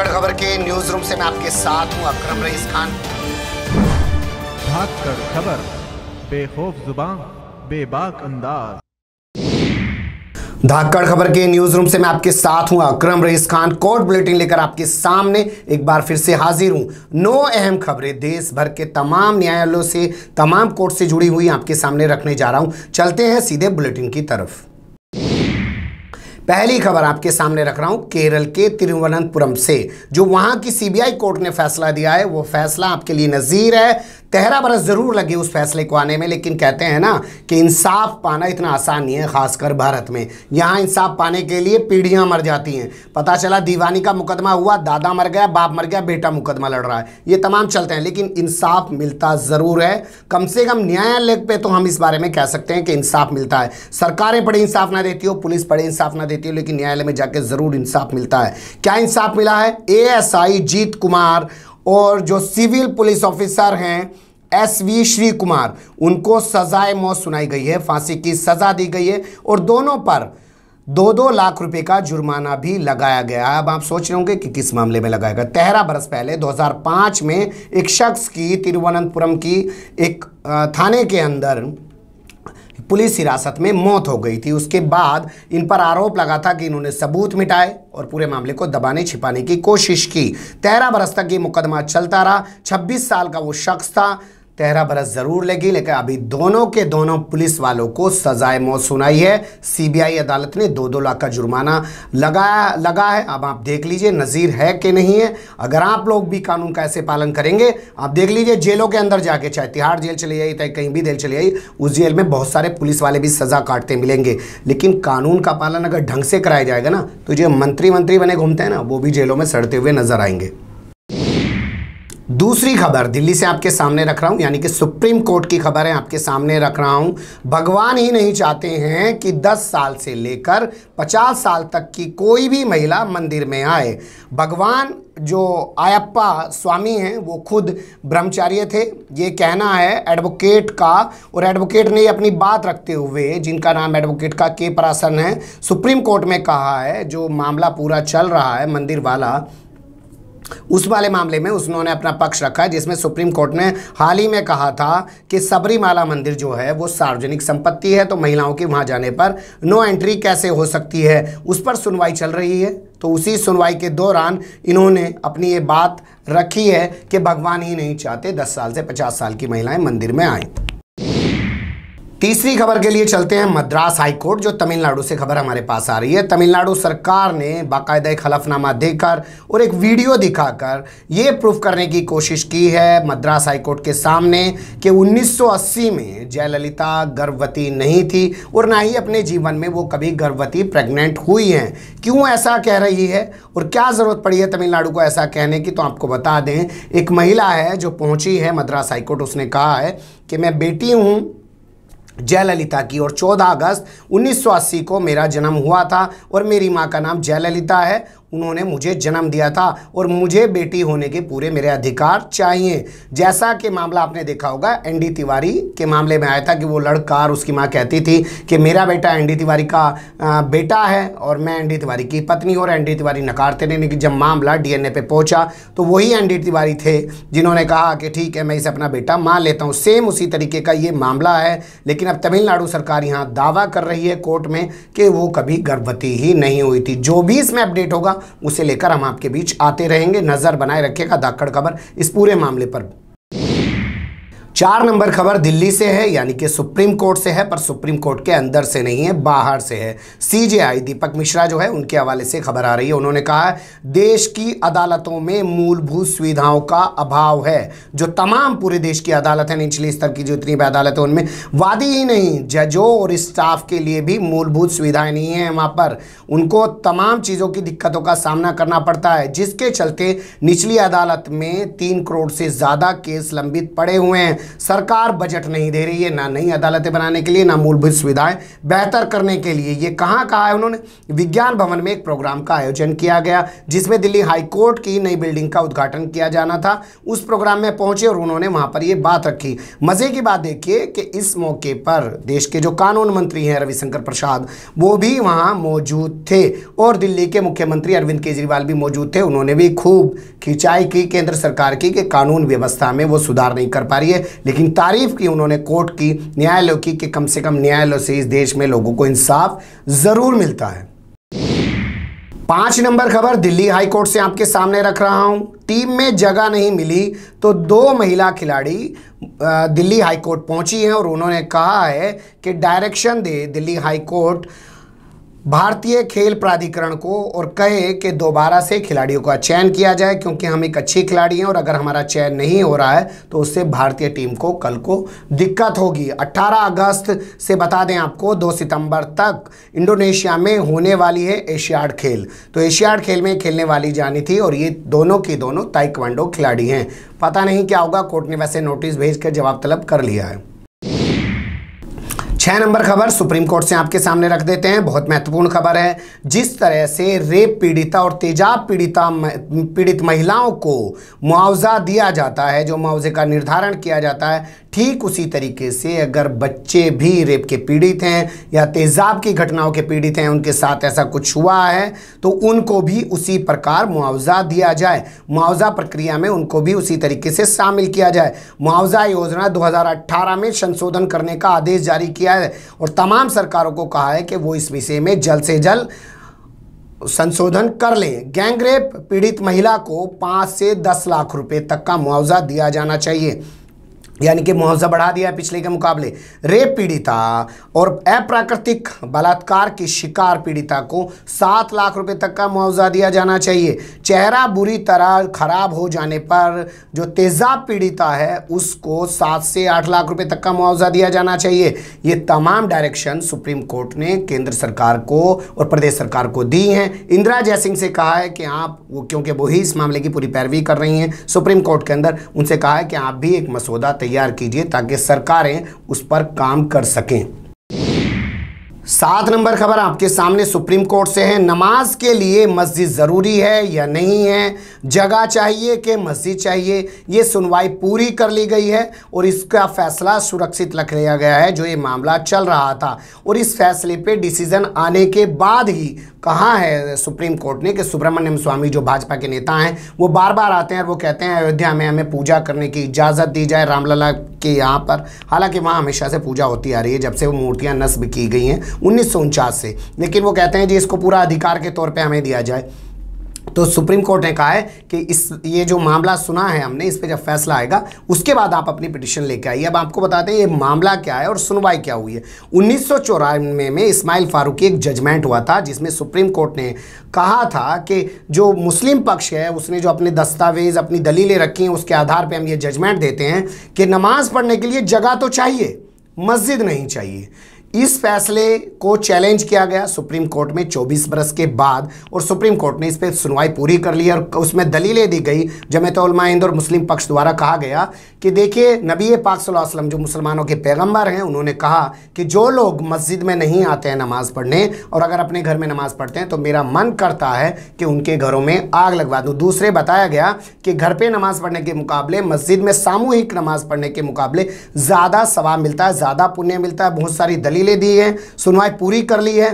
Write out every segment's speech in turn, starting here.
अनकड़ खबर के news room से मैं आपके साथ हूं अक्रम रईस खान भाग खबर बेखौफ जुबान बेबाक अंदाज धाकड़ खबर के न्यूज रूम से मैं आपके साथ हूं अक्रम रईस खान कोर्ट बुलेटिन लेकर आपके सामने एक बार फिर से हाजिर हूं नौ अहम खबरें देश भर के तमाम न्यायालयों से तमाम कोर्ट से जुड़ी हुई आपके सामने रखने जा रहा हूं चलते हैं सीधे बुलेटिन की तरफ पहली खबर आपके सामने रख रहा हूं केरल के तिरुवनंतपुरम से जो वहां की सीबीआई कोर्ट ने फैसला दिया है वो फैसला आपके लिए नज़ीर है तेहरा बरस ज़रूर लगे उस फैसले को आने में लेकिन कहते हैं ना कि इंसाफ पाना इतना आसान नहीं है खासकर भारत में यहाँ इंसाफ पाने के लिए पीढ़ियाँ मर जाती हैं पता चला दीवानी का मुकदमा हुआ दादा मर गया बाप मर गया बेटा मुकदमा लड़ रहा है ये तमाम चलते हैं लेकिन इंसाफ मिलता ज़रूर है कम से कम न्यायालय पर तो हम इस बारे में कह सकते हैं कि इंसाफ मिलता है सरकारें बड़े इंसाफ ना देती हो पुलिस बड़े इंसाफ ना देती देती है लेकिन न्यायालय में जाकर ज़रूर इंसाफ मिलता है क्या इंसाफ मिला है एएसआई जीत कुमार और जो सिविल पुलिस ऑफिसर हैं एस वी श्री कुमार उनको सजाए मौत सुनाई गई है फांसी की सज़ा दी गई है और दोनों पर दो दो लाख रुपए का जुर्माना भी लगाया गया अब आप सोच रहे होंगे कि किस मामले में लगाया गया तेरह बरस पहले 2005 में एक शख्स की तिरुवनंतपुरम की एक थाने के अंदर पुलिस हिरासत में मौत हो गई थी उसके बाद इन पर आरोप लगा था कि इन्होंने सबूत मिटाए और पूरे मामले को दबाने छिपाने की कोशिश की तेरह बरस तक ये मुकदमा चलता रहा छब्बीस साल का वो शख्स था तेरह बरस ज़रूर लगी लेकिन अभी दोनों के दोनों पुलिस वालों को सजाए मौत सुनाई है सीबीआई अदालत ने दो दो लाख का जुर्माना लगाया लगा है अब आप देख लीजिए नज़ीर है कि नहीं है अगर आप लोग भी कानून का ऐसे पालन करेंगे आप देख लीजिए जेलों के अंदर जाके चाहे तिहाड़ जेल चले जाइए चाहे कहीं भी जेल चले जाइए उस जेल में बहुत सारे पुलिस वाले भी सज़ा काटते मिलेंगे लेकिन कानून का पालन अगर ढंग से कराया जाएगा ना तो जो मंत्री मंत्री बने घूमते हैं ना वो भी जेलों में सड़ते हुए नजर आएंगे दूसरी खबर दिल्ली से आपके सामने रख रहा हूं यानी कि सुप्रीम कोर्ट की खबर है आपके सामने रख रहा हूं भगवान ही नहीं चाहते हैं कि 10 साल से लेकर 50 साल तक की कोई भी महिला मंदिर में आए भगवान जो आयप्पा स्वामी हैं वो खुद ब्रह्मचार्य थे ये कहना है एडवोकेट का और एडवोकेट ने अपनी बात रखते हुए जिनका नाम एडवोकेट का के परासन है सुप्रीम कोर्ट में कहा है जो मामला पूरा चल रहा है मंदिर वाला उस वाले मामले में उन्होंने अपना पक्ष रखा जिसमें सुप्रीम कोर्ट ने हाल ही में कहा था कि सबरीमाला मंदिर जो है वो सार्वजनिक संपत्ति है तो महिलाओं की वहां जाने पर नो एंट्री कैसे हो सकती है उस पर सुनवाई चल रही है तो उसी सुनवाई के दौरान इन्होंने अपनी ये बात रखी है कि भगवान ही नहीं चाहते दस साल से पचास साल की महिलाएं मंदिर में आएं तीसरी खबर के लिए चलते हैं मद्रास हाईकोर्ट जो तमिलनाडु से खबर हमारे पास आ रही है तमिलनाडु सरकार ने बाकायदा एक हलफनामा देकर और एक वीडियो दिखाकर ये प्रूफ करने की कोशिश की है मद्रास हाईकोर्ट के सामने कि 1980 में जयललिता गर्भवती नहीं थी और ना ही अपने जीवन में वो कभी गर्भवती प्रेग्नेंट हुई हैं क्यों ऐसा कह रही है और क्या ज़रूरत पड़ी है तमिलनाडु को ऐसा कहने की तो आपको बता दें एक महिला है जो पहुंची है मद्रास हाईकोर्ट उसने कहा है कि मैं बेटी हूँ जयललिता की और 14 अगस्त 1980 को मेरा जन्म हुआ था और मेरी माँ का नाम जयललिता है उन्होंने मुझे जन्म दिया था और मुझे बेटी होने के पूरे मेरे अधिकार चाहिए जैसा कि मामला आपने देखा होगा एन डी तिवारी के मामले में आया था कि वो लड़का और उसकी माँ कहती थी कि मेरा बेटा एन डी तिवारी का बेटा है और मैं एन डी तिवारी की पत्नी और एन डी तिवारी नकारते नहीं लेकिन जब मामला डी एन ए पे पहुंचा तो वही एन डी तिवारी थे जिन्होंने कहा कि ठीक है मैं इसे अपना बेटा मान लेता हूँ सेम उसी तरीके का ये मामला है लेकिन अब तमिलनाडु सरकार यहाँ दावा कर रही है कोर्ट में कि वो कभी गर्भवती ही नहीं हुई थी जो भी इसमें अपडेट होगा उसे लेकर हम आपके बीच आते रहेंगे नज़र बनाए रखेगा दाकड़ खबर इस पूरे मामले पर चार नंबर खबर दिल्ली से है यानी कि सुप्रीम कोर्ट से है पर सुप्रीम कोर्ट के अंदर से नहीं है बाहर से है सीजेआई दीपक मिश्रा जो है उनके हवाले से खबर आ रही है उन्होंने कहा देश की अदालतों में मूलभूत सुविधाओं का अभाव है जो तमाम पूरे देश की अदालत है निचली स्तर की जितनी भी अदालत है उनमें वादी ही नहीं जजों और स्टाफ के लिए भी मूलभूत सुविधाएं नहीं हैं वहाँ पर उनको तमाम चीज़ों की दिक्कतों का सामना करना पड़ता है जिसके चलते निचली अदालत में तीन करोड़ से ज़्यादा केस लंबित पड़े हुए हैं सरकार बजट नहीं दे रही है ना नई अदालतें बनाने के लिए ना मूलभूत सुविधाएं बेहतर करने के लिए ये कहाँ कहा है उन्होंने विज्ञान भवन में एक प्रोग्राम का आयोजन किया गया जिसमें दिल्ली हाईकोर्ट की नई बिल्डिंग का उद्घाटन किया जाना था उस प्रोग्राम में पहुंचे और उन्होंने वहाँ पर ये बात रखी मज़े की बात देखिए कि इस मौके पर देश के जो कानून मंत्री हैं रविशंकर प्रसाद वो भी वहाँ मौजूद थे और दिल्ली के मुख्यमंत्री अरविंद केजरीवाल भी मौजूद थे उन्होंने भी खूब खिंचाई की केंद्र सरकार की कि कानून व्यवस्था में वो सुधार नहीं कर पा रही है लेकिन तारीफ की उन्होंने कोर्ट की न्यायालय की कि कम से कम न्यायालय से इस देश में लोगों को इंसाफ ज़रूर मिलता है पांच नंबर खबर दिल्ली हाई कोर्ट से आपके सामने रख रहा हूं टीम में जगह नहीं मिली तो दो महिला खिलाड़ी दिल्ली हाई कोर्ट पहुंची हैं और उन्होंने कहा है कि डायरेक्शन दे दिल्ली हाई कोर्ट भारतीय खेल प्राधिकरण को और कहे कि दोबारा से खिलाड़ियों का चयन किया जाए क्योंकि हम एक अच्छे खिलाड़ी हैं और अगर हमारा चयन नहीं हो रहा है तो उससे भारतीय टीम को कल को दिक्कत होगी 18 अगस्त से बता दें आपको 2 सितंबर तक इंडोनेशिया में होने वाली है एशियाड खेल तो एशियाड खेल में खेलने वाली जानी थी और ये दोनों की दोनों ताइकवांडो खिलाड़ी हैं पता नहीं क्या होगा कोर्ट ने वैसे नोटिस भेज जवाब तलब कर लिया है छः नंबर खबर सुप्रीम कोर्ट से आपके सामने रख देते हैं बहुत महत्वपूर्ण खबर है जिस तरह से रेप पीड़िता और तेजाब पीड़िता पीड़ित महिलाओं को मुआवजा दिया जाता है जो मुआवजे का निर्धारण किया जाता है ठीक उसी तरीके से अगर बच्चे भी रेप के पीड़ित हैं या तेजाब की घटनाओं के पीड़ित हैं उनके साथ ऐसा कुछ हुआ है तो उनको भी उसी प्रकार मुआवजा दिया जाए मुआवजा प्रक्रिया में उनको भी उसी तरीके से शामिल किया जाए मुआवजा योजना दो में संशोधन करने का आदेश जारी किया किया है और तमाम सरकारों को कहा है कि वो इस विषय में जल्द से जल्द संशोधन कर लें गैंगरेप पीड़ित महिला को पाँच से दस लाख रुपए तक का मुआवजा दिया जाना चाहिए यानी कि मुआवजा बढ़ा दिया है पिछले के मुकाबले रेप पीड़िता और अप्राकृतिक बलात्कार की शिकार पीड़िता को सात लाख रुपए तक का मुआवजा दिया जाना चाहिए चेहरा बुरी तरह खराब हो जाने पर जो तेजाब पीड़िता है उसको सात से आठ लाख रुपए तक का मुआवजा दिया जाना चाहिए ये तमाम डायरेक्शन सुप्रीम कोर्ट ने केंद्र सरकार को और प्रदेश सरकार को दी हैं इंदिरा जयसिंह से कहा है कि आप वो क्योंकि वही इस मामले की पूरी पैरवी कर रही हैं सुप्रीम कोर्ट के अंदर उनसे कहा है कि आप भी एक मसौदा तैयार कीजिए ताकि सरकारें उस पर काम कर सकें सात नंबर खबर आपके सामने सुप्रीम कोर्ट से है नमाज के लिए मस्जिद ज़रूरी है या नहीं है जगह चाहिए कि मस्जिद चाहिए ये सुनवाई पूरी कर ली गई है और इसका फैसला सुरक्षित रख लिया गया है जो ये मामला चल रहा था और इस फैसले पे डिसीज़न आने के बाद ही कहाँ है सुप्रीम कोर्ट ने कि सुब्रमण्यम स्वामी जो भाजपा के नेता हैं वो बार बार आते हैं और वो कहते हैं अयोध्या में हमें पूजा करने की इजाज़त दी जाए रामलला के यहाँ पर हालांकि वहाँ हमेशा से पूजा होती आ रही है जब से वो मूर्तियाँ नस्ब की गई हैं उन्नीस से लेकिन वो कहते हैं जी इसको पूरा अधिकार के तौर पर हमें दिया जाए तो सुप्रीम कोर्ट ने कहा है कि इस ये जो मामला सुना है हमने इस पर जब फैसला आएगा उसके बाद आप अपनी पिटिशन लेके आइए अब आपको बताते हैं ये मामला क्या है और सुनवाई क्या हुई है उन्नीस चौरानवे में इस्माइल फारूकी एक जजमेंट हुआ था जिसमें सुप्रीम कोर्ट ने कहा था कि जो मुस्लिम पक्ष है उसने जो अपने दस्तावेज़ अपनी दलीलें रखी हैं उसके आधार पर हम ये जजमेंट देते हैं कि नमाज़ पढ़ने के लिए जगह तो चाहिए मस्जिद नहीं चाहिए इस फैसले को चैलेंज किया गया सुप्रीम कोर्ट में 24 बरस के बाद और सुप्रीम कोर्ट ने इस पर सुनवाई पूरी कर ली और उसमें दलीलें दी गई जमयतलमा हिंद और मुस्लिम पक्ष द्वारा कहा गया कि देखिए नबी पाक वसल्लम जो मुसलमानों के पैगंबर हैं उन्होंने कहा कि जो लोग मस्जिद में नहीं आते हैं नमाज़ पढ़ने और अगर अपने घर में नमाज़ पढ़ते हैं तो मेरा मन करता है कि उनके घरों में आग लगवा दूँ दूसरे बताया गया कि घर पर नमाज़ पढ़ने के मुकाबले मस्जिद में सामूहिक नमाज़ पढ़ने के मुकाबले ज़्यादा सवाब मिलता है ज़्यादा पुण्य मिलता है बहुत सारी दलील दलीलें दी हैं सुनवाई पूरी कर ली है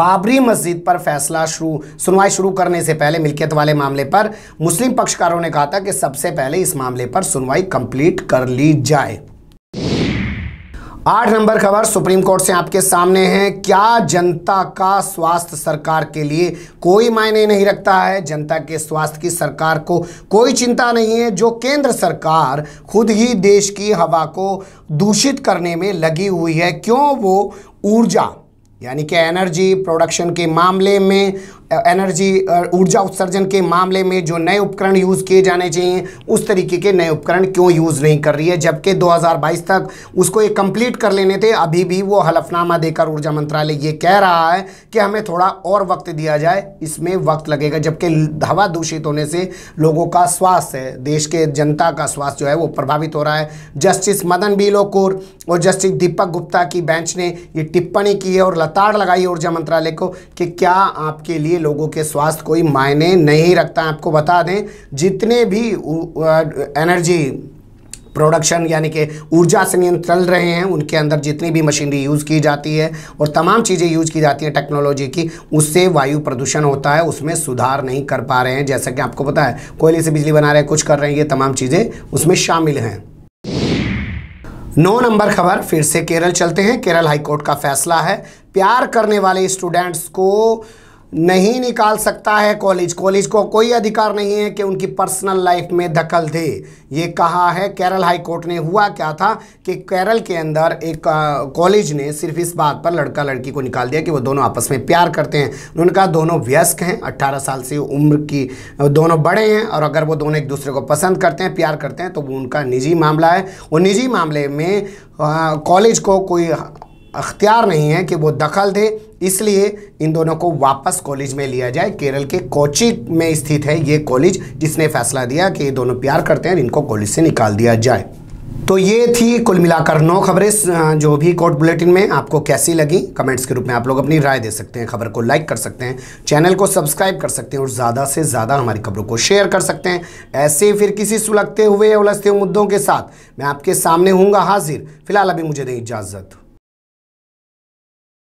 बाबरी मस्जिद पर फैसला शुरू सुनवाई शुरू करने से पहले मिल्कियत वाले मामले पर मुस्लिम पक्षकारों ने कहा था कि सबसे पहले इस मामले पर सुनवाई कंप्लीट कर ली जाए आठ नंबर खबर सुप्रीम कोर्ट से आपके सामने है क्या जनता का स्वास्थ्य सरकार के लिए कोई मायने नहीं रखता है जनता के स्वास्थ्य की सरकार को कोई चिंता नहीं है जो केंद्र सरकार खुद ही देश की हवा को दूषित करने में लगी हुई है क्यों वो ऊर्जा यानी कि एनर्जी प्रोडक्शन के मामले में एनर्जी ऊर्जा उत्सर्जन के मामले में जो नए उपकरण यूज़ किए जाने चाहिए उस तरीके के नए उपकरण क्यों यूज़ नहीं कर रही है जबकि 2022 तक उसको ये कंप्लीट कर लेने थे अभी भी वो हलफनामा देकर ऊर्जा मंत्रालय ये कह रहा है कि हमें थोड़ा और वक्त दिया जाए इसमें वक्त लगेगा जबकि हवा दूषित होने से लोगों का स्वास्थ्य देश के जनता का स्वास्थ्य जो है वो प्रभावित हो रहा है जस्टिस मदन बी लोकुर और जस्टिस दीपक गुप्ता की बेंच ने ये टिप्पणी की है और लताड़ लगाई ऊर्जा मंत्रालय को कि क्या आपके लिए लोगों के स्वास्थ्य कोई मायने नहीं रखता आपको बता दें जितने भी एनर्जी प्रोडक्शन यानी कि ऊर्जा संयंत्र चल रहे हैं उनके अंदर जितनी भी मशीनरी यूज़ की जाती है और तमाम चीज़ें यूज़ की जाती हैं टेक्नोलॉजी की उससे वायु प्रदूषण होता है उसमें सुधार नहीं कर पा रहे हैं जैसा कि आपको पता है कोयले से बिजली बना रहे हैं कुछ कर रहे हैं ये तमाम चीज़ें उसमें शामिल हैं नौ नंबर खबर फिर से केरल चलते हैं केरल हाईकोर्ट का फैसला है प्यार करने वाले स्टूडेंट्स को नहीं निकाल सकता है कॉलेज कॉलेज को कोई अधिकार नहीं है कि उनकी पर्सनल लाइफ में दखल दे ये कहा है केरल हाई कोर्ट ने हुआ क्या था कि केरल के अंदर एक कॉलेज ने सिर्फ इस बात पर लड़का लड़की को निकाल दिया कि वो दोनों आपस में प्यार करते हैं उन्होंने कहा दोनों व्यस्क हैं अट्ठारह साल से उम्र की दोनों बड़े हैं और अगर वो दोनों एक दूसरे को पसंद करते हैं प्यार करते हैं तो वो उनका निजी मामला है वो निजी मामले में कॉलेज को कोई अख्तियार नहीं है कि वो दखल दे इसलिए इन दोनों को वापस कॉलेज में लिया जाए केरल के कोची में स्थित है ये कॉलेज जिसने फैसला दिया कि ये दोनों प्यार करते हैं इनको कॉलेज से निकाल दिया जाए तो ये थी कुल मिलाकर नौ खबरें जो भी कोर्ट बुलेटिन में आपको कैसी लगी कमेंट्स के रूप में आप लोग अपनी राय दे सकते हैं खबर को लाइक कर सकते हैं चैनल को सब्सक्राइब कर सकते हैं और ज़्यादा से ज़्यादा हमारी खबरों को शेयर कर सकते हैं ऐसे फिर किसी सुलगते हुए या उलझते हुए मुद्दों के साथ मैं आपके सामने हूँगा हाजिर फिलहाल अभी मुझे दें इजाज़त